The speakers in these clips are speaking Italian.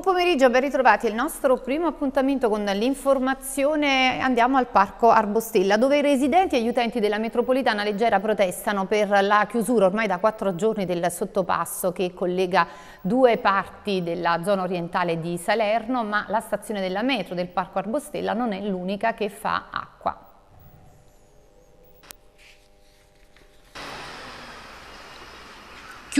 Buon pomeriggio, ben ritrovati. Il nostro primo appuntamento con l'informazione andiamo al Parco Arbostella, dove i residenti e gli utenti della metropolitana leggera protestano per la chiusura ormai da quattro giorni del sottopasso che collega due parti della zona orientale di Salerno, ma la stazione della metro del Parco Arbostella non è l'unica che fa acqua.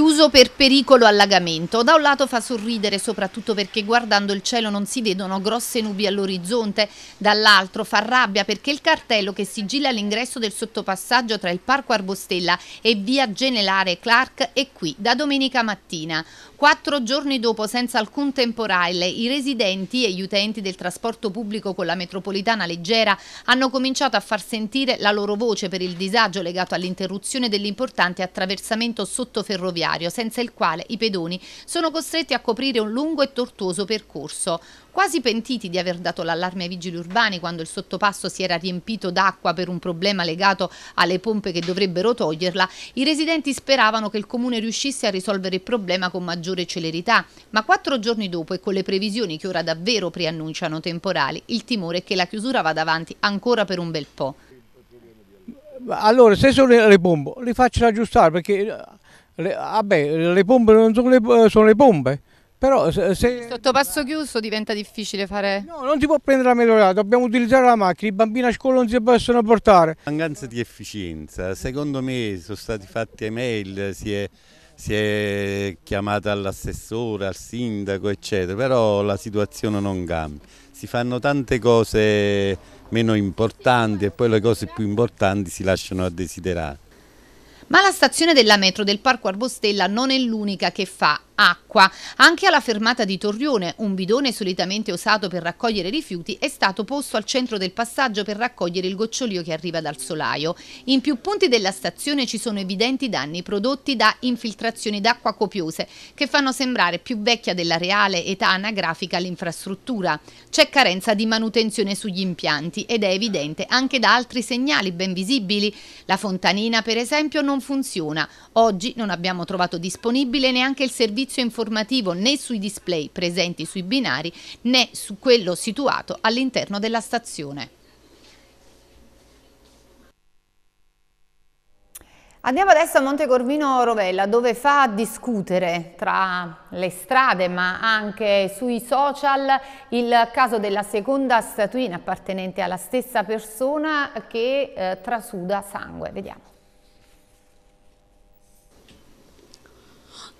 chiuso per pericolo allagamento. Da un lato fa sorridere soprattutto perché guardando il cielo non si vedono grosse nubi all'orizzonte, dall'altro fa rabbia perché il cartello che sigilla l'ingresso del sottopassaggio tra il Parco Arbostella e via Genelare Clark è qui da domenica mattina. Quattro giorni dopo, senza alcun temporale, i residenti e gli utenti del trasporto pubblico con la metropolitana leggera hanno cominciato a far sentire la loro voce per il disagio legato all'interruzione dell'importante attraversamento sottoferroviario ferroviario, senza il quale i pedoni sono costretti a coprire un lungo e tortuoso percorso. Quasi pentiti di aver dato l'allarme ai vigili urbani quando il sottopasso si era riempito d'acqua per un problema legato alle pompe che dovrebbero toglierla, i residenti speravano che il comune riuscisse a risolvere il problema con maggiore celerità, ma quattro giorni dopo e con le previsioni che ora davvero preannunciano temporali, il timore è che la chiusura vada avanti ancora per un bel po'. Allora, se sono le bombe, le faccio aggiustare perché le, vabbè, ah, le pompe non sono le, eh, sono le pompe, però se, se... Sottopasso chiuso diventa difficile fare... No, non si può prendere la melorata, dobbiamo utilizzare la macchina, i bambini a scuola non si possono portare. Mancanza di efficienza, secondo me sono stati fatti email, si è, si è chiamata all'assessore, al sindaco eccetera, però la situazione non cambia. Si fanno tante cose meno importanti e poi le cose più importanti si lasciano a desiderare. Ma la stazione della metro del Parco Arbostella non è l'unica che fa acqua. Anche alla fermata di Torrione, un bidone solitamente usato per raccogliere rifiuti è stato posto al centro del passaggio per raccogliere il gocciolio che arriva dal solaio. In più punti della stazione ci sono evidenti danni prodotti da infiltrazioni d'acqua copiose che fanno sembrare più vecchia della reale età anagrafica l'infrastruttura. C'è carenza di manutenzione sugli impianti ed è evidente anche da altri segnali ben visibili. La fontanina, per esempio, non funziona. Oggi non abbiamo trovato disponibile neanche il servizio servizio informativo né sui display presenti sui binari né su quello situato all'interno della stazione. Andiamo adesso a Monte Corvino Rovella dove fa discutere tra le strade ma anche sui social il caso della seconda statuina appartenente alla stessa persona che eh, trasuda sangue. Vediamo.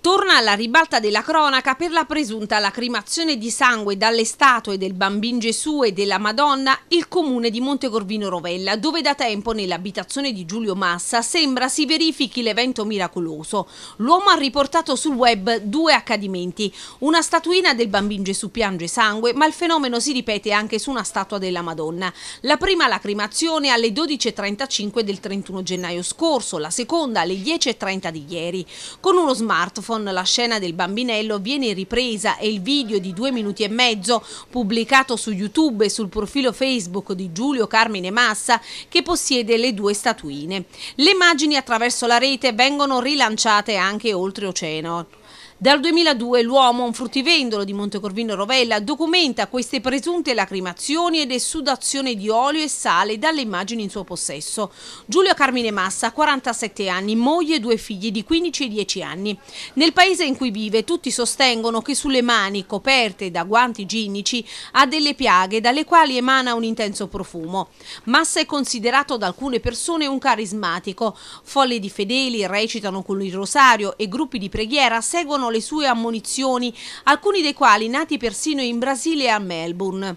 Torna alla ribalta della cronaca per la presunta lacrimazione di sangue dalle statue del Bambin Gesù e della Madonna il comune di Montecorvino Rovella, dove da tempo nell'abitazione di Giulio Massa sembra si verifichi l'evento miracoloso. L'uomo ha riportato sul web due accadimenti. Una statuina del Bambin Gesù piange sangue, ma il fenomeno si ripete anche su una statua della Madonna. La prima lacrimazione alle 12.35 del 31 gennaio scorso, la seconda alle 10.30 di ieri. Con uno smartphone iPhone la scena del bambinello viene ripresa e il video di due minuti e mezzo pubblicato su YouTube e sul profilo Facebook di Giulio Carmine Massa che possiede le due statuine. Le immagini attraverso la rete vengono rilanciate anche oltreoceano. Dal 2002 l'uomo, un fruttivendolo di Montecorvino Rovella, documenta queste presunte lacrimazioni ed esudazione di olio e sale dalle immagini in suo possesso. Giulio Carmine Massa, 47 anni, moglie e due figli di 15 e 10 anni. Nel paese in cui vive tutti sostengono che sulle mani, coperte da guanti ginnici, ha delle piaghe dalle quali emana un intenso profumo. Massa è considerato da alcune persone un carismatico. Folle di fedeli recitano con il rosario e gruppi di preghiera seguono le sue ammonizioni, alcuni dei quali nati persino in Brasile e a Melbourne.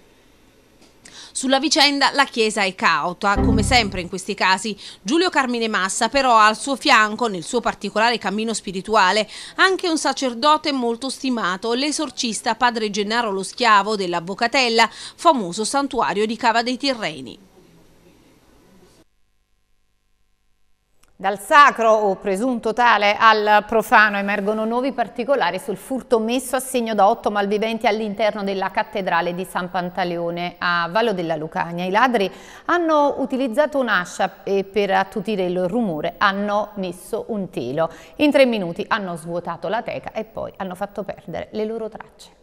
Sulla vicenda la Chiesa è cauta, come sempre in questi casi. Giulio Carmine Massa però ha al suo fianco, nel suo particolare cammino spirituale, anche un sacerdote molto stimato, l'esorcista padre Gennaro Lo Schiavo dell'Avvocatella, famoso santuario di Cava dei Tirreni. Dal sacro o presunto tale al profano emergono nuovi particolari sul furto messo a segno da otto malviventi all'interno della cattedrale di San Pantaleone a Vallo della Lucania. I ladri hanno utilizzato un'ascia e per attutire il rumore hanno messo un telo. In tre minuti hanno svuotato la teca e poi hanno fatto perdere le loro tracce.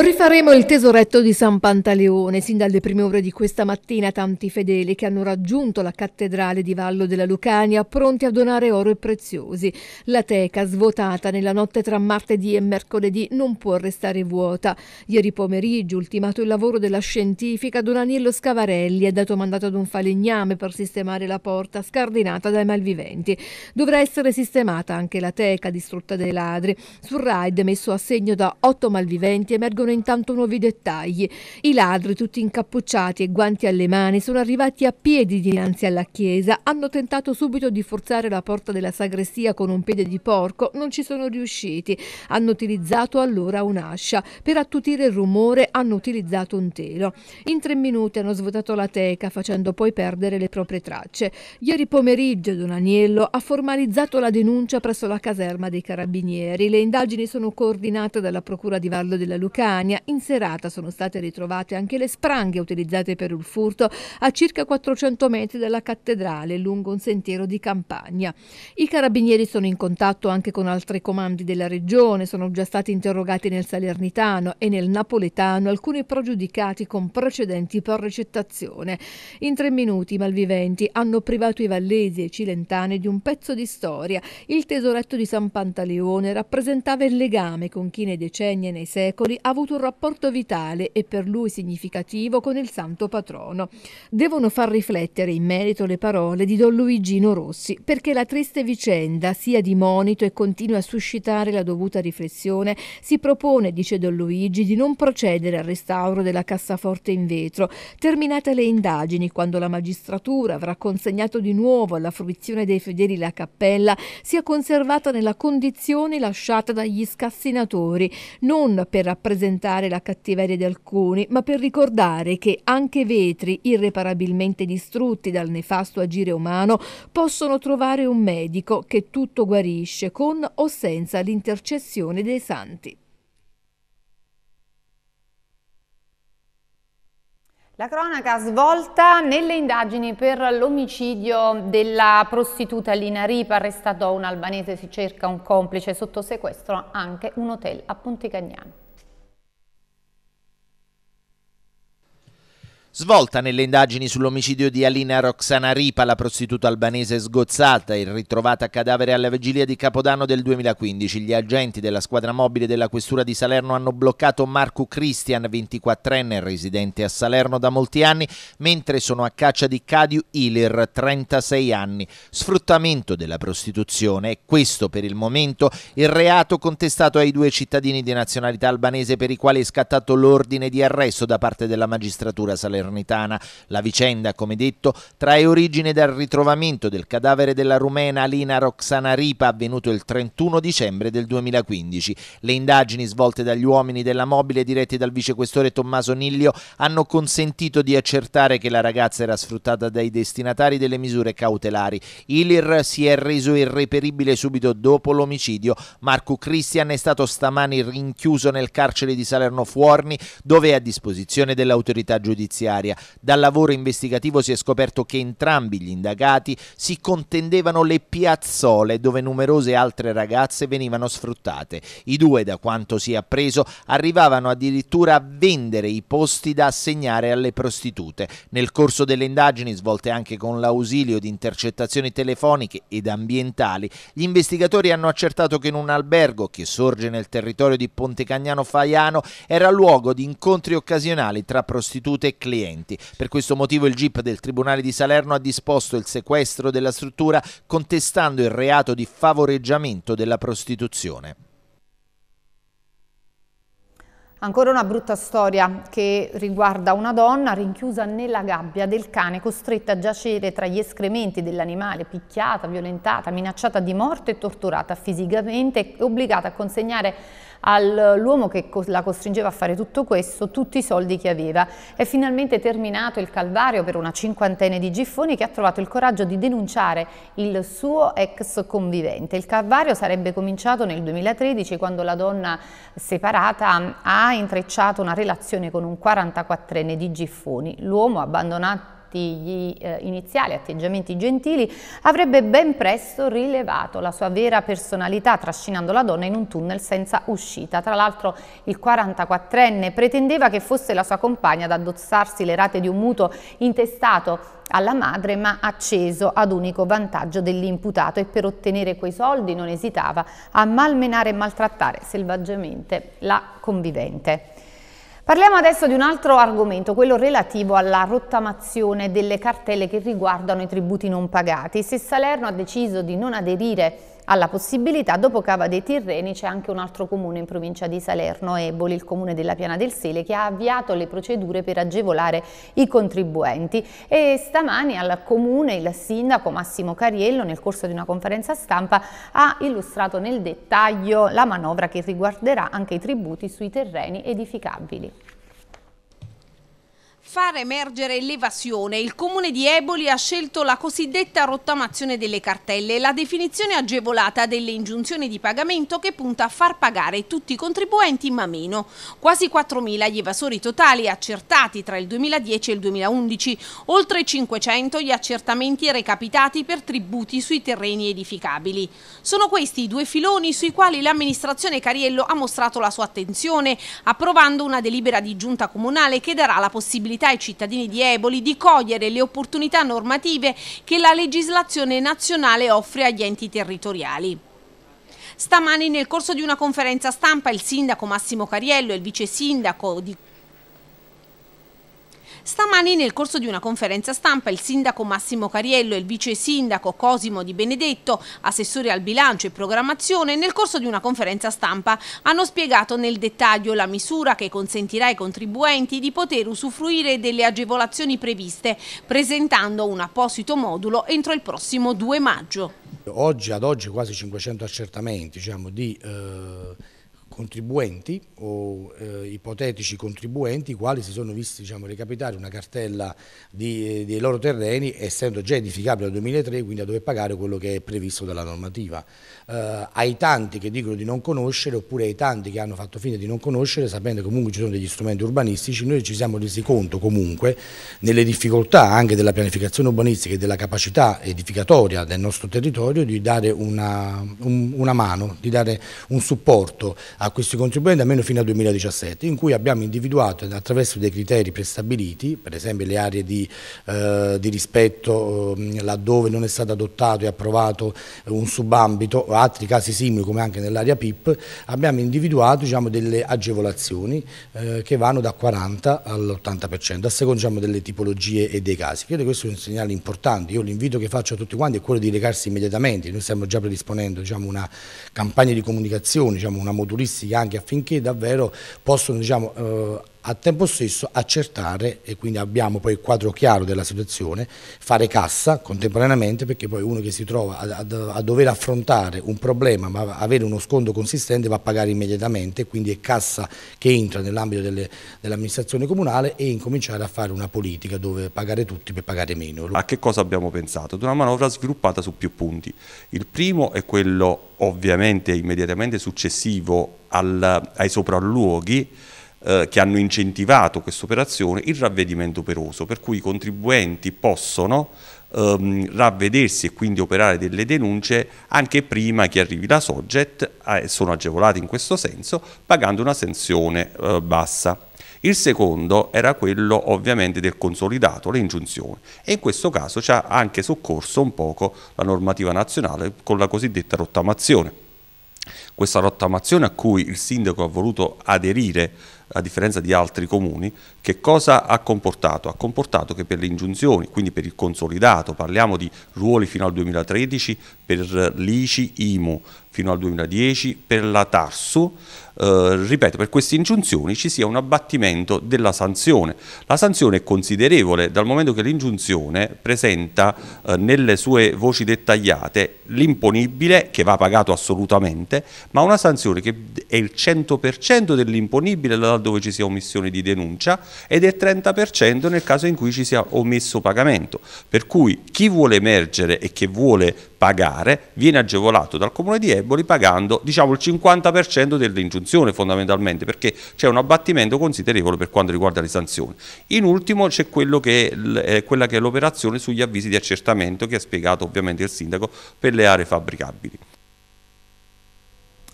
Rifaremo il tesoretto di San Pantaleone. Sin dalle prime ore di questa mattina tanti fedeli che hanno raggiunto la cattedrale di Vallo della Lucania pronti a donare oro e preziosi. La teca, svuotata nella notte tra martedì e mercoledì, non può restare vuota. Ieri pomeriggio, ultimato il lavoro della scientifica, Don Anillo Scavarelli ha dato mandato ad un falegname per sistemare la porta scardinata dai malviventi. Dovrà essere sistemata anche la teca distrutta dai ladri. Sul raid messo a segno da otto malviventi emergono emergono intanto nuovi dettagli. I ladri, tutti incappucciati e guanti alle mani, sono arrivati a piedi dinanzi alla chiesa, hanno tentato subito di forzare la porta della sagrestia con un piede di porco, non ci sono riusciti. Hanno utilizzato allora un'ascia. Per attutire il rumore hanno utilizzato un telo. In tre minuti hanno svuotato la teca, facendo poi perdere le proprie tracce. Ieri pomeriggio Don Aniello ha formalizzato la denuncia presso la caserma dei carabinieri. Le indagini sono coordinate dalla Procura di Vallo della Lucania temporanea. In serata sono state ritrovate anche le spranghe utilizzate per il furto a circa 400 metri dalla cattedrale lungo un sentiero di campagna. I carabinieri sono in contatto anche con altri comandi della regione, sono già stati interrogati nel Salernitano e nel Napoletano alcuni pregiudicati con precedenti per recettazione. In tre minuti i malviventi hanno privato i vallesi e i cilentani di un pezzo di storia. Il tesoretto di San Pantaleone rappresentava il legame con chi nei decenni e nei secoli ha avuto un rapporto vitale e per lui significativo con il santo patrono. Devono far riflettere in merito le parole di Don Luigino Rossi, perché la triste vicenda sia di monito e continua a suscitare la dovuta riflessione, si propone, dice Don Luigi, di non procedere al restauro della cassaforte in vetro, terminate le indagini quando la magistratura avrà consegnato di nuovo alla fruizione dei fedeli la cappella, sia conservata nella condizione lasciata dagli scassinatori, non per rappresentare rappresentare la cattiveria di alcuni, ma per ricordare che anche vetri irreparabilmente distrutti dal nefasto agire umano possono trovare un medico che tutto guarisce con o senza l'intercessione dei santi. La cronaca svolta nelle indagini per l'omicidio della prostituta Lina Ripa, arrestato un albanese, si cerca un complice sotto sequestro anche un hotel a Ponte Cagnano. Svolta nelle indagini sull'omicidio di Alina Roxana Ripa, la prostituta albanese sgozzata e ritrovata cadavere alla vigilia di Capodanno del 2015, gli agenti della squadra mobile della Questura di Salerno hanno bloccato Marco Christian, 24enne, residente a Salerno da molti anni, mentre sono a caccia di Cadiu Ilir, 36 anni. Sfruttamento della prostituzione è questo per il momento il reato contestato ai due cittadini di nazionalità albanese per i quali è scattato l'ordine di arresto da parte della magistratura salerno salernitana. La vicenda, come detto, trae origine dal ritrovamento del cadavere della rumena Alina Roxana Ripa avvenuto il 31 dicembre del 2015. Le indagini svolte dagli uomini della mobile diretti dal vicequestore Tommaso Niglio hanno consentito di accertare che la ragazza era sfruttata dai destinatari delle misure cautelari. Ilir si è reso irreperibile subito dopo l'omicidio. Marco Cristian è stato stamani rinchiuso nel carcere di Salerno Fuorni dove è a disposizione dell'autorità giudiziaria giudiziaria. Dal lavoro investigativo si è scoperto che entrambi gli indagati si contendevano le piazzole dove numerose altre ragazze venivano sfruttate. I due, da quanto si è appreso, arrivavano addirittura a vendere i posti da assegnare alle prostitute. Nel corso delle indagini, svolte anche con l'ausilio di intercettazioni telefoniche ed ambientali, gli investigatori hanno accertato che in un albergo che sorge nel territorio di Pontecagnano Faiano era luogo di incontri occasionali tra prostitute e clienti clienti. Per questo motivo il GIP del Tribunale di Salerno ha disposto il sequestro della struttura contestando il reato di favoreggiamento della prostituzione. Ancora una brutta storia che riguarda una donna rinchiusa nella gabbia del cane, costretta a giacere tra gli escrementi dell'animale, picchiata, violentata, minacciata di morte e torturata fisicamente, e obbligata a consegnare all'uomo che la costringeva a fare tutto questo tutti i soldi che aveva. È finalmente terminato il calvario per una cinquantenne di giffoni che ha trovato il coraggio di denunciare il suo ex convivente. Il calvario sarebbe cominciato nel 2013 quando la donna separata ha intrecciato una relazione con un 44enne di Giffoni. L'uomo abbandonato infatti gli eh, iniziali atteggiamenti gentili, avrebbe ben presto rilevato la sua vera personalità trascinando la donna in un tunnel senza uscita. Tra l'altro il 44enne pretendeva che fosse la sua compagna ad addossarsi le rate di un mutuo intestato alla madre ma acceso ad unico vantaggio dell'imputato e per ottenere quei soldi non esitava a malmenare e maltrattare selvaggiamente la convivente. Parliamo adesso di un altro argomento, quello relativo alla rottamazione delle cartelle che riguardano i tributi non pagati. Se Salerno ha deciso di non aderire alla possibilità, dopo Cava dei Tirreni c'è anche un altro comune in provincia di Salerno, Eboli, il comune della Piana del Sele, che ha avviato le procedure per agevolare i contribuenti e stamani al comune il sindaco Massimo Cariello nel corso di una conferenza stampa ha illustrato nel dettaglio la manovra che riguarderà anche i tributi sui terreni edificabili. Far emergere l'evasione, il comune di Eboli ha scelto la cosiddetta rottamazione delle cartelle, la definizione agevolata delle ingiunzioni di pagamento che punta a far pagare tutti i contribuenti ma meno. Quasi 4.000 gli evasori totali accertati tra il 2010 e il 2011, oltre 500 gli accertamenti recapitati per tributi sui terreni edificabili. Sono questi i due filoni sui quali l'amministrazione Cariello ha mostrato la sua attenzione, approvando una delibera di giunta comunale che darà la possibilità possibilità ai cittadini di Eboli di cogliere le opportunità normative che la legislazione nazionale offre agli enti territoriali. Stamani nel corso di una conferenza stampa il sindaco Massimo Cariello e il vice sindaco di Stamani nel corso di una conferenza stampa il sindaco Massimo Cariello e il vice sindaco Cosimo Di Benedetto, assessori al bilancio e programmazione, nel corso di una conferenza stampa hanno spiegato nel dettaglio la misura che consentirà ai contribuenti di poter usufruire delle agevolazioni previste, presentando un apposito modulo entro il prossimo 2 maggio. Oggi ad oggi quasi 500 accertamenti diciamo, di... Eh contribuenti o eh, ipotetici contribuenti i quali si sono visti diciamo, recapitare una cartella di, eh, dei loro terreni essendo già edificabili dal 2003 quindi a dover pagare quello che è previsto dalla normativa. Eh, ai tanti che dicono di non conoscere oppure ai tanti che hanno fatto finta di non conoscere sapendo che comunque ci sono degli strumenti urbanistici noi ci siamo resi conto comunque nelle difficoltà anche della pianificazione urbanistica e della capacità edificatoria del nostro territorio di dare una, un, una mano, di dare un supporto a questi contribuenti almeno fino al 2017, in cui abbiamo individuato attraverso dei criteri prestabiliti, per esempio le aree di, eh, di rispetto eh, laddove non è stato adottato e approvato eh, un subambito, o altri casi simili come anche nell'area PIP, abbiamo individuato diciamo, delle agevolazioni eh, che vanno da 40 all'80%, a seconda diciamo, delle tipologie e dei casi. Credo che questo sia un segnale importante, io l'invito che faccio a tutti quanti è quello di recarsi immediatamente, noi stiamo già predisponendo diciamo, una campagna di comunicazione, diciamo, una modulistica anche affinché davvero possono diciamo, eh, al tempo stesso accertare e quindi abbiamo poi il quadro chiaro della situazione, fare cassa contemporaneamente perché poi uno che si trova a, a, a dover affrontare un problema ma avere uno sconto consistente va a pagare immediatamente, quindi è cassa che entra nell'ambito dell'amministrazione dell comunale e incominciare a fare una politica dove pagare tutti per pagare meno. A che cosa abbiamo pensato? Ad una manovra sviluppata su più punti. Il primo è quello ovviamente immediatamente successivo al, ai sopralluoghi eh, che hanno incentivato questa operazione, il ravvedimento operoso, per cui i contribuenti possono ehm, ravvedersi e quindi operare delle denunce anche prima che arrivi la soggett, eh, sono agevolati in questo senso, pagando una sanzione eh, bassa. Il secondo era quello ovviamente del consolidato, le ingiunzioni e in questo caso ci ha anche soccorso un poco la normativa nazionale con la cosiddetta rottamazione. Questa rottamazione a cui il sindaco ha voluto aderire a differenza di altri comuni, che cosa ha comportato? Ha comportato che per le ingiunzioni, quindi per il consolidato, parliamo di ruoli fino al 2013, per l'ICI, IMU, fino al 2010 per la Tarsu, eh, ripeto, per queste ingiunzioni ci sia un abbattimento della sanzione. La sanzione è considerevole dal momento che l'ingiunzione presenta eh, nelle sue voci dettagliate l'imponibile, che va pagato assolutamente, ma una sanzione che è il 100% dell'imponibile laddove ci sia omissione di denuncia ed è il 30% nel caso in cui ci sia omesso pagamento. Per cui chi vuole emergere e che vuole pagare viene agevolato dal comune di Eboli pagando diciamo il 50% dell'ingiunzione fondamentalmente perché c'è un abbattimento considerevole per quanto riguarda le sanzioni. In ultimo c'è eh, quella che è l'operazione sugli avvisi di accertamento che ha spiegato ovviamente il sindaco per le aree fabbricabili.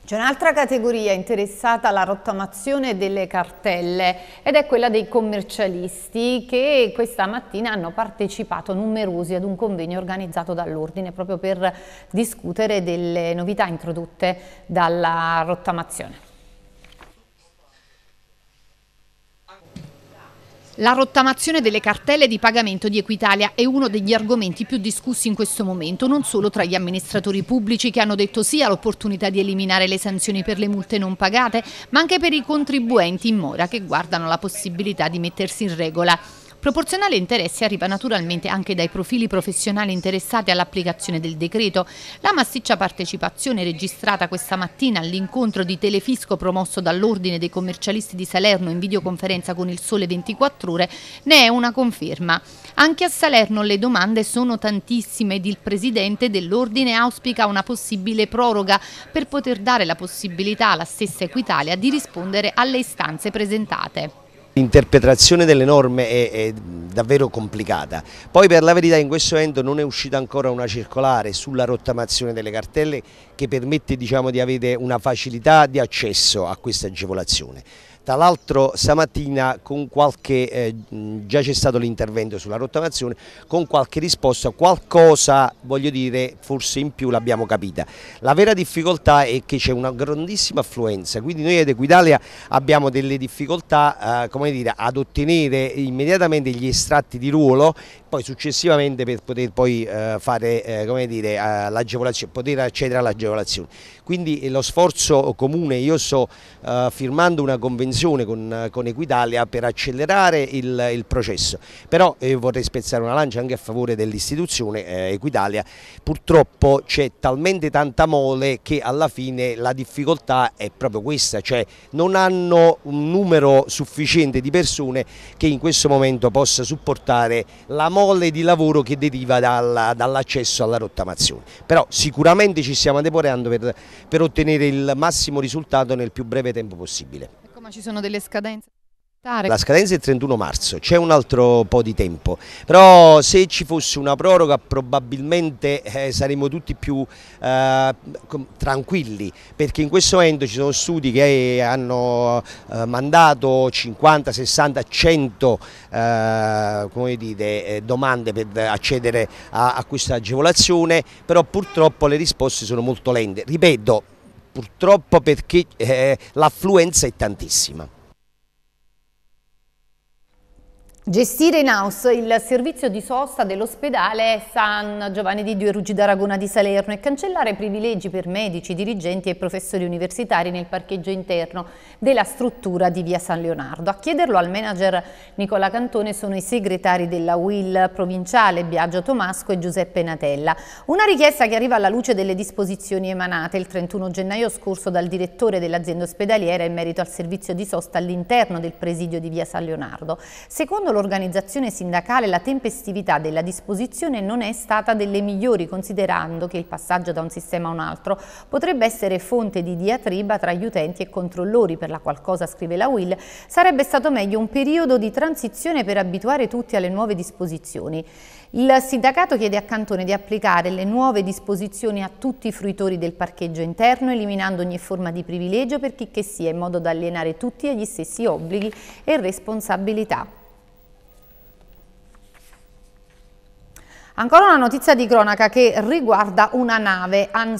C'è un'altra categoria interessata alla rottamazione delle cartelle ed è quella dei commercialisti che questa mattina hanno partecipato numerosi ad un convegno organizzato dall'Ordine proprio per discutere delle novità introdotte dalla rottamazione. La rottamazione delle cartelle di pagamento di Equitalia è uno degli argomenti più discussi in questo momento, non solo tra gli amministratori pubblici che hanno detto sì all'opportunità di eliminare le sanzioni per le multe non pagate, ma anche per i contribuenti in mora che guardano la possibilità di mettersi in regola. Proporzionale interesse arriva naturalmente anche dai profili professionali interessati all'applicazione del decreto. La massiccia partecipazione registrata questa mattina all'incontro di Telefisco promosso dall'Ordine dei commercialisti di Salerno in videoconferenza con il Sole 24 Ore ne è una conferma. Anche a Salerno le domande sono tantissime ed il presidente dell'Ordine auspica una possibile proroga per poter dare la possibilità alla stessa Equitalia di rispondere alle istanze presentate. L'interpretazione delle norme è, è, davvero complicata. Poi per la verità in questo evento non è uscita ancora una circolare sulla rottamazione delle cartelle che permette diciamo, di avere una facilità di accesso a questa agevolazione. Tra l'altro stamattina qualche, eh, già c'è stato l'intervento sulla rottamazione, con qualche risposta, qualcosa voglio dire forse in più l'abbiamo capita. La vera difficoltà è che c'è una grandissima affluenza, quindi noi ad Equitalia abbiamo delle difficoltà eh, dire, ad ottenere immediatamente gli estratti di ruolo poi successivamente per poter poi eh, fare eh, come dire, eh, l'agevolazione, poter accedere all'agevolazione. Quindi lo sforzo comune, io sto firmando una convenzione con, con Equitalia per accelerare il, il processo, però vorrei spezzare una lancia anche a favore dell'istituzione Equitalia, purtroppo c'è talmente tanta mole che alla fine la difficoltà è proprio questa, cioè non hanno un numero sufficiente di persone che in questo momento possa supportare la mole mole di lavoro che deriva dall'accesso alla rottamazione. Però sicuramente ci stiamo adeporando per, per ottenere il massimo risultato nel più breve tempo possibile. Ecco, ma ci sono delle scadenze? La scadenza è il 31 marzo, c'è un altro po' di tempo, però se ci fosse una proroga probabilmente eh, saremmo tutti più eh, tranquilli perché in questo momento ci sono studi che eh, hanno eh, mandato 50, 60, 100 dite, domande per accedere a, a questa agevolazione, però purtroppo le risposte sono molto lente, ripeto purtroppo perché eh, l'affluenza è tantissima. Gestire in house il servizio di sosta dell'ospedale San Giovanni di Dio e Ruggi d'Aragona di Salerno e cancellare privilegi per medici, dirigenti e professori universitari nel parcheggio interno della struttura di via San Leonardo. A chiederlo al manager Nicola Cantone sono i segretari della UIL provinciale Biagio Tomasco e Giuseppe Natella. Una richiesta che arriva alla luce delle disposizioni emanate il 31 gennaio scorso dal direttore dell'azienda ospedaliera in merito al servizio di sosta all'interno del presidio di via San Leonardo. Secondo l'organizzazione sindacale la tempestività della disposizione non è stata delle migliori considerando che il passaggio da un sistema a un altro potrebbe essere fonte di diatriba tra gli utenti e controllori per la qualcosa scrive la Will sarebbe stato meglio un periodo di transizione per abituare tutti alle nuove disposizioni. Il sindacato chiede a Cantone di applicare le nuove disposizioni a tutti i fruitori del parcheggio interno, eliminando ogni forma di privilegio per chi che sia, in modo da allenare tutti agli stessi obblighi e responsabilità. Ancora una notizia di cronaca che riguarda una nave, anne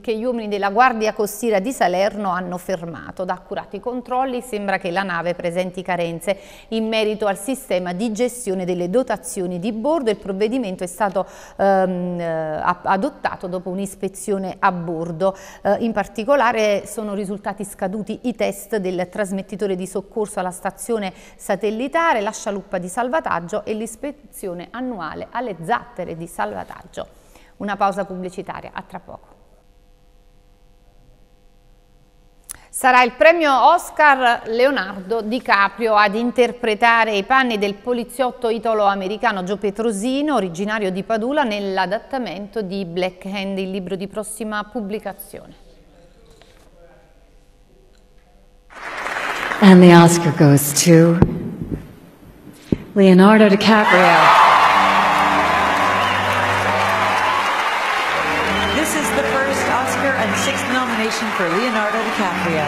che gli uomini della Guardia Costiera di Salerno hanno fermato. Da accurati controlli sembra che la nave presenti carenze in merito al sistema di gestione delle dotazioni di bordo. Il provvedimento è stato ehm, eh, adottato dopo un'ispezione a bordo. Eh, in particolare sono risultati scaduti i test del trasmettitore di soccorso alla stazione satellitare, la scialuppa di salvataggio e l'ispezione annuale alle ZAP carattere di salvataggio. Una pausa pubblicitaria, a tra poco. Sarà il premio Oscar Leonardo DiCaprio ad interpretare i panni del poliziotto italo-americano Gio Petrosino, originario di Padula, nell'adattamento di Black Hand, il libro di prossima pubblicazione. And the Oscar goes to Leonardo DiCaprio. for Leonardo DiCaprio.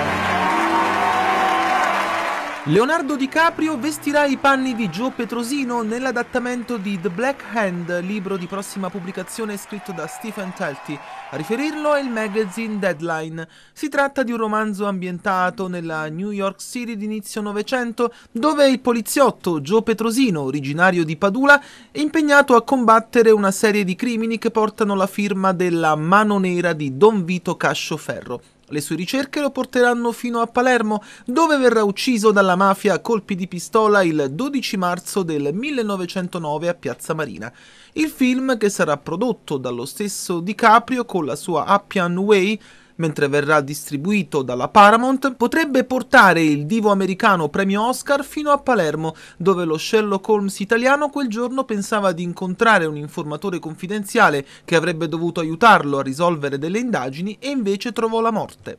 Leonardo DiCaprio vestirà i panni di Joe Petrosino nell'adattamento di The Black Hand, libro di prossima pubblicazione scritto da Stephen Telty. A riferirlo è il magazine Deadline. Si tratta di un romanzo ambientato nella New York City d'inizio Novecento, dove il poliziotto Joe Petrosino, originario di Padula, è impegnato a combattere una serie di crimini che portano la firma della mano nera di Don Vito Cascioferro, le sue ricerche lo porteranno fino a Palermo, dove verrà ucciso dalla mafia a colpi di pistola il 12 marzo del 1909 a Piazza Marina. Il film, che sarà prodotto dallo stesso DiCaprio con la sua Appian Way, mentre verrà distribuito dalla Paramount, potrebbe portare il divo americano premio Oscar fino a Palermo, dove lo Sherlock Holmes italiano quel giorno pensava di incontrare un informatore confidenziale che avrebbe dovuto aiutarlo a risolvere delle indagini e invece trovò la morte.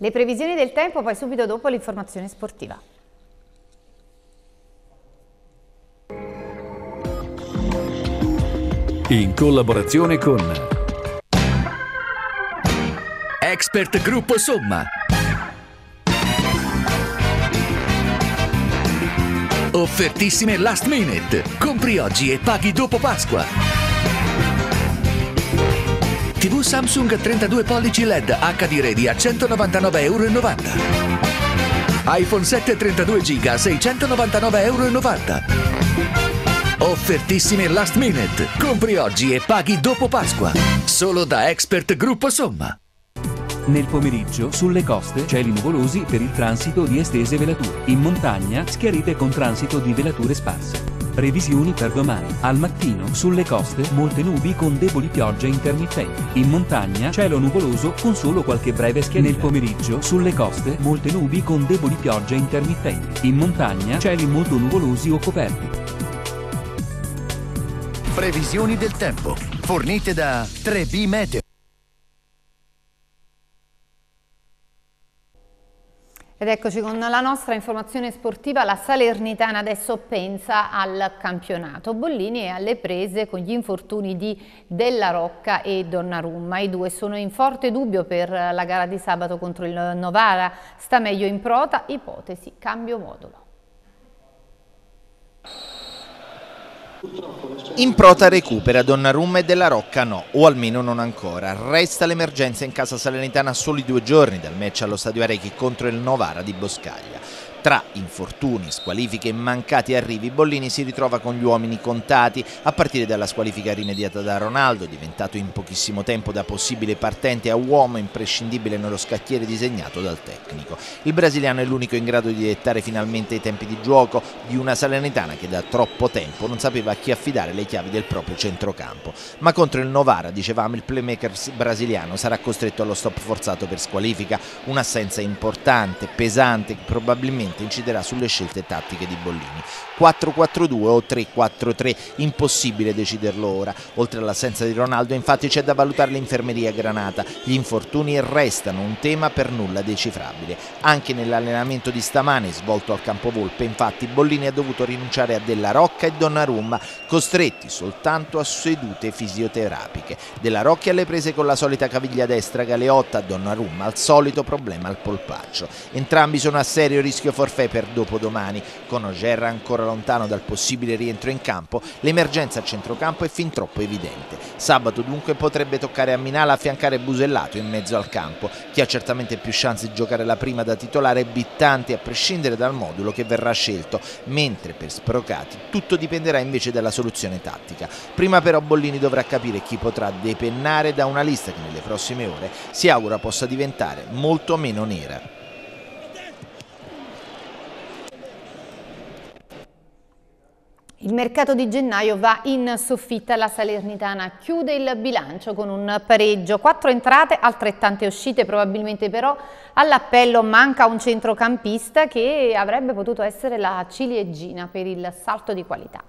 Le previsioni del tempo poi subito dopo l'informazione sportiva. In collaborazione con Expert Gruppo Somma. Offertissime last minute. Compri oggi e paghi dopo Pasqua. TV Samsung 32 pollici LED HD Ready a 199,90 euro. iPhone 7 32 GB a 699,90 euro. Offertissime last minute. Compri oggi e paghi dopo Pasqua. Solo da Expert Gruppo Somma. Nel pomeriggio sulle coste cieli nuvolosi per il transito di estese velature. In montagna schiarite con transito di velature sparse. Previsioni per domani. Al mattino, sulle coste, molte nubi con deboli piogge intermittenti. In montagna, cielo nuvoloso con solo qualche breve schiarita. Nel pomeriggio, sulle coste, molte nubi con deboli piogge intermittenti. In montagna, cieli molto nuvolosi o coperti. Previsioni del tempo, fornite da 3B Meteo. Ed eccoci con la nostra informazione sportiva, la Salernitana adesso pensa al campionato. Bollini è alle prese con gli infortuni di Della Rocca e Donnarumma. I due sono in forte dubbio per la gara di sabato contro il Novara. Sta meglio in prota, ipotesi, cambio modulo. In prota recupera Donnarumma e Della Rocca no, o almeno non ancora. Resta l'emergenza in casa salernitana a soli due giorni dal match allo stadio Arechi contro il Novara di Boscaglia. Tra infortuni, squalifiche e mancati arrivi, Bollini si ritrova con gli uomini contati, a partire dalla squalifica rimediata da Ronaldo, diventato in pochissimo tempo da possibile partente a uomo imprescindibile nello scacchiere disegnato dal tecnico. Il brasiliano è l'unico in grado di dettare finalmente i tempi di gioco di una Salernitana che da troppo tempo non sapeva a chi affidare le chiavi del proprio centrocampo. Ma contro il Novara, dicevamo, il playmaker brasiliano sarà costretto allo stop forzato per squalifica, un'assenza importante, pesante, probabilmente sicuramente inciderà sulle scelte tattiche di Bollini. 4-4-2 o 3-4-3, impossibile deciderlo ora. Oltre all'assenza di Ronaldo infatti c'è da valutare l'infermeria Granata. Gli infortuni restano un tema per nulla decifrabile. Anche nell'allenamento di stamane svolto al campo Volpe infatti Bollini ha dovuto rinunciare a Della Rocca e Donnarumma, costretti soltanto a sedute fisioterapiche. Della Rocca alle prese con la solita caviglia destra Galeotta, Donnarumma al solito problema al polpaccio. Entrambi sono a serio rischio forfè per dopodomani. Con Ogerra ancora lontano dal possibile rientro in campo, l'emergenza a centrocampo è fin troppo evidente. Sabato dunque potrebbe toccare a Minala affiancare Busellato in mezzo al campo. Chi ha certamente più chance di giocare la prima da titolare è Bittanti a prescindere dal modulo che verrà scelto, mentre per Sprocati tutto dipenderà invece dalla soluzione tattica. Prima però Bollini dovrà capire chi potrà depennare da una lista che nelle prossime ore si augura possa diventare molto meno nera. Il mercato di gennaio va in soffitta, la Salernitana chiude il bilancio con un pareggio, quattro entrate, altrettante uscite, probabilmente però all'appello manca un centrocampista che avrebbe potuto essere la ciliegina per il salto di qualità.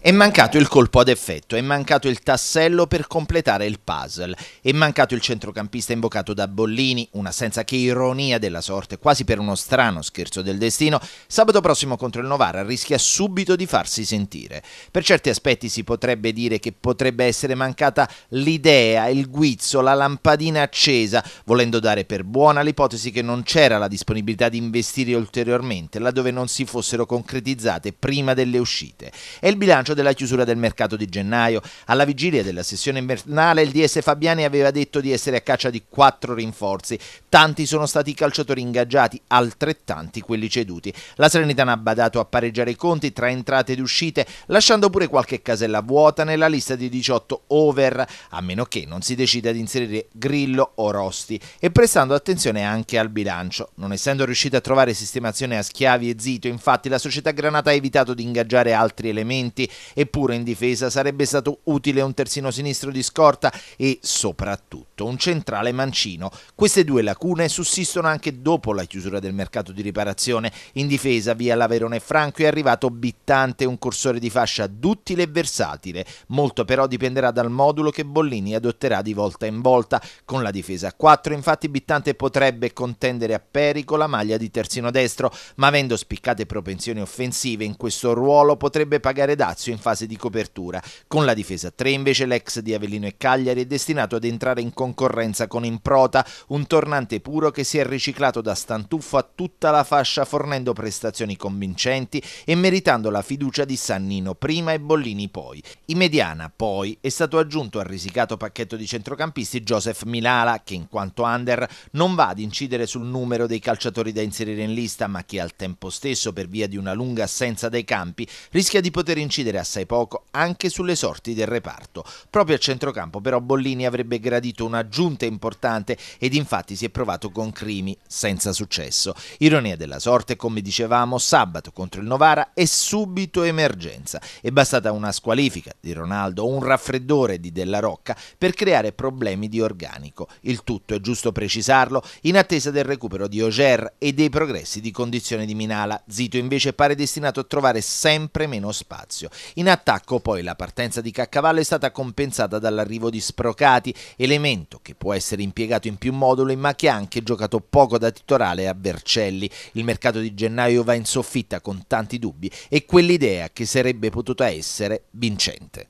È mancato il colpo ad effetto, è mancato il tassello per completare il puzzle, è mancato il centrocampista invocato da Bollini, un'assenza che ironia della sorte, quasi per uno strano scherzo del destino, sabato prossimo contro il Novara rischia subito di farsi sentire. Per certi aspetti si potrebbe dire che potrebbe essere mancata l'idea, il guizzo, la lampadina accesa, volendo dare per buona l'ipotesi che non c'era la disponibilità di investire ulteriormente laddove non si fossero concretizzate prima delle uscite. È il bilancio bilancio della chiusura del mercato di gennaio. Alla vigilia della sessione invernale il DS Fabiani aveva detto di essere a caccia di quattro rinforzi. Tanti sono stati i calciatori ingaggiati, altrettanti quelli ceduti. La Serenitana ha badato a pareggiare i conti tra entrate ed uscite, lasciando pure qualche casella vuota nella lista di 18 over, a meno che non si decida di inserire Grillo o Rosti, e prestando attenzione anche al bilancio. Non essendo riuscita a trovare sistemazione a Schiavi e Zito, infatti la società Granata ha evitato di ingaggiare altri elementi, Eppure in difesa sarebbe stato utile un terzino sinistro di scorta e soprattutto un centrale mancino. Queste due lacune sussistono anche dopo la chiusura del mercato di riparazione. In difesa via Laverone Franco è arrivato Bittante, un corsore di fascia duttile e versatile. Molto però dipenderà dal modulo che Bollini adotterà di volta in volta. Con la difesa a 4 infatti Bittante potrebbe contendere a Perico la maglia di terzino destro, ma avendo spiccate propensioni offensive in questo ruolo potrebbe pagare dazio Lazio in fase di copertura. Con la difesa 3 invece l'ex di Avellino e Cagliari è destinato ad entrare in concorrenza con Improta, un tornante puro che si è riciclato da Stantuffo a tutta la fascia fornendo prestazioni convincenti e meritando la fiducia di Sannino prima e Bollini poi. In mediana poi è stato aggiunto al risicato pacchetto di centrocampisti Joseph Milala che in quanto under non va ad incidere sul numero dei calciatori da inserire in lista ma che al tempo stesso per via di una lunga assenza dai campi rischia di poter incidere sapere assai poco anche sulle sorti del reparto. Proprio a centrocampo però Bollini avrebbe gradito un'aggiunta importante ed infatti si è provato con Crimi, senza successo. Ironia della sorte, come dicevamo, sabato contro il Novara è subito emergenza. È bastata una squalifica di Ronaldo o un raffreddore di Della Rocca per creare problemi di organico. Il tutto è giusto precisarlo in attesa del recupero di Oger e dei progressi di condizione di Minala. Zito invece pare destinato a trovare sempre meno spazio. In attacco poi la partenza di Caccavallo è stata compensata dall'arrivo di Sprocati, elemento che può essere impiegato in più moduli ma che ha anche giocato poco da titolare a Vercelli. Il mercato di gennaio va in soffitta con tanti dubbi e quell'idea che sarebbe potuta essere vincente.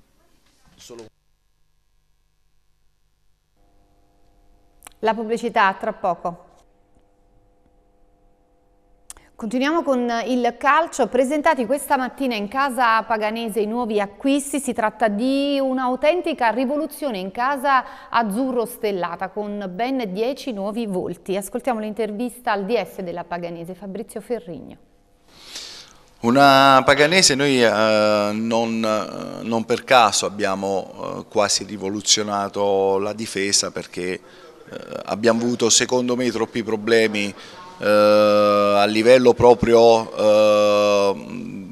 La pubblicità tra poco. Continuiamo con il calcio, presentati questa mattina in casa paganese i nuovi acquisti, si tratta di un'autentica rivoluzione in casa azzurro stellata con ben 10 nuovi volti. Ascoltiamo l'intervista al DF della paganese Fabrizio Ferrigno. Una paganese noi eh, non, eh, non, per caso abbiamo eh, quasi rivoluzionato la difesa perché eh, abbiamo avuto secondo me troppi problemi eh, a livello proprio eh,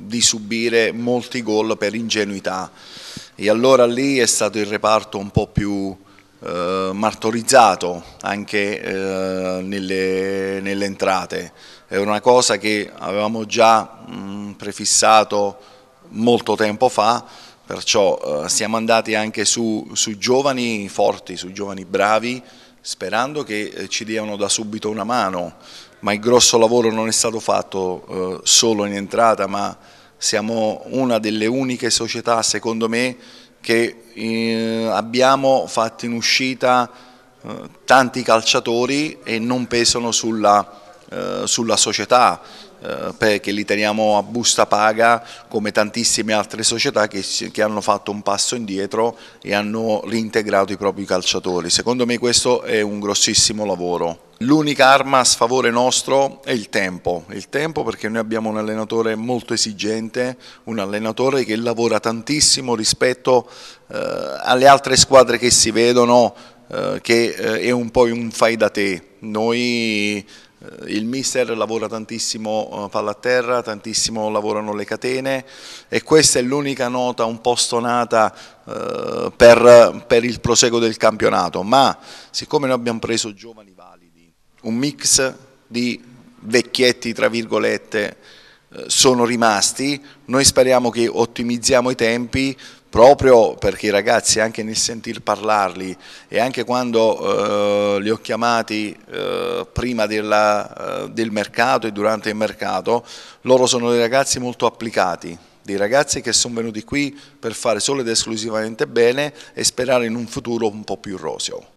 di subire molti gol per ingenuità e allora lì è stato il reparto un po' più eh, martorizzato anche eh, nelle, nelle, entrate. È una cosa che avevamo già mh, prefissato molto tempo fa, perciò eh, siamo andati anche su, su, giovani forti, su giovani bravi, sperando che eh, ci diano da subito una mano ma il grosso lavoro non è stato fatto eh, solo in entrata, ma siamo una delle uniche società, secondo me, che eh, abbiamo fatto in uscita eh, tanti calciatori e non pesano sulla, eh, sulla società, eh, perché li teniamo a busta paga come tantissime altre società che, che, hanno fatto un passo indietro e hanno reintegrato i propri calciatori. Secondo me questo è un grossissimo lavoro. L'unica arma a sfavore nostro è il tempo, il tempo perché noi abbiamo un allenatore molto esigente, un allenatore che lavora tantissimo rispetto eh, alle altre squadre che si vedono, eh, che eh, è un po' un fai da te. Noi, eh, il mister lavora tantissimo eh, palla a terra, tantissimo lavorano le catene e questa è l'unica nota un po' stonata eh, per, per il proseguo del campionato, ma siccome noi abbiamo preso giovani un mix di vecchietti, tra virgolette, eh, sono rimasti, noi speriamo che ottimizziamo i tempi proprio perché i ragazzi anche nel sentir parlarli e anche quando eh, li ho chiamati eh, prima della, eh, del mercato e durante il mercato, loro sono dei ragazzi molto applicati, dei ragazzi che sono venuti qui per fare solo ed esclusivamente bene e sperare in un futuro un po' più roseo.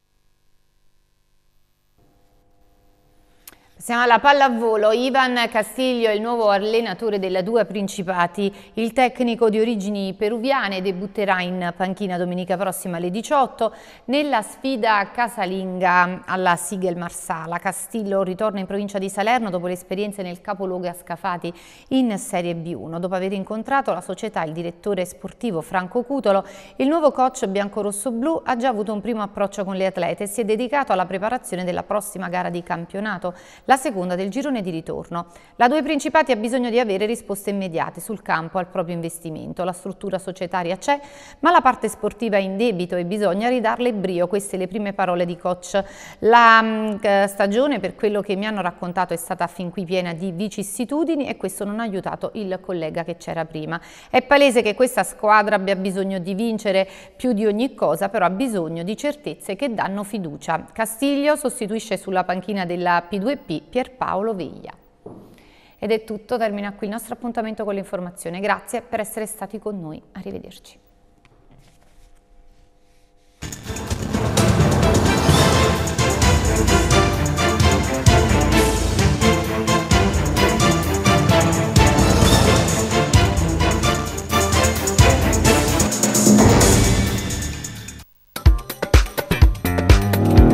Siamo alla pallavolo. Ivan Castiglio è il nuovo allenatore della Due Principati. Il tecnico di origini peruviane debutterà in panchina domenica prossima alle 18 nella sfida casalinga alla Sigel Marsala. Castillo ritorna in provincia di Salerno dopo l'esperienza nel capoluogo a Scafati in Serie B1. Dopo aver incontrato la società, e il direttore sportivo Franco Cutolo, il nuovo coach bianco-rosso-blu ha già avuto un primo approccio con le atlete e si è dedicato alla preparazione della prossima gara di campionato la seconda del girone di ritorno. La Due Principati ha bisogno di avere risposte immediate sul campo al proprio investimento. La struttura societaria c'è, ma la parte sportiva è in debito e bisogna ridarle brio. Queste le prime parole di coach. La mh, mm, eh, stagione, per quello che mi hanno raccontato, è stata fin qui piena di vicissitudini e questo non ha aiutato il collega che c'era prima. È palese che questa squadra abbia bisogno di vincere più di ogni cosa, però ha bisogno di certezze che danno fiducia. Castiglio sostituisce sulla panchina della P2P Pierpaolo Viglia. Ed è tutto, termina qui il nostro appuntamento con l'informazione. Grazie per essere stati con noi. Arrivederci.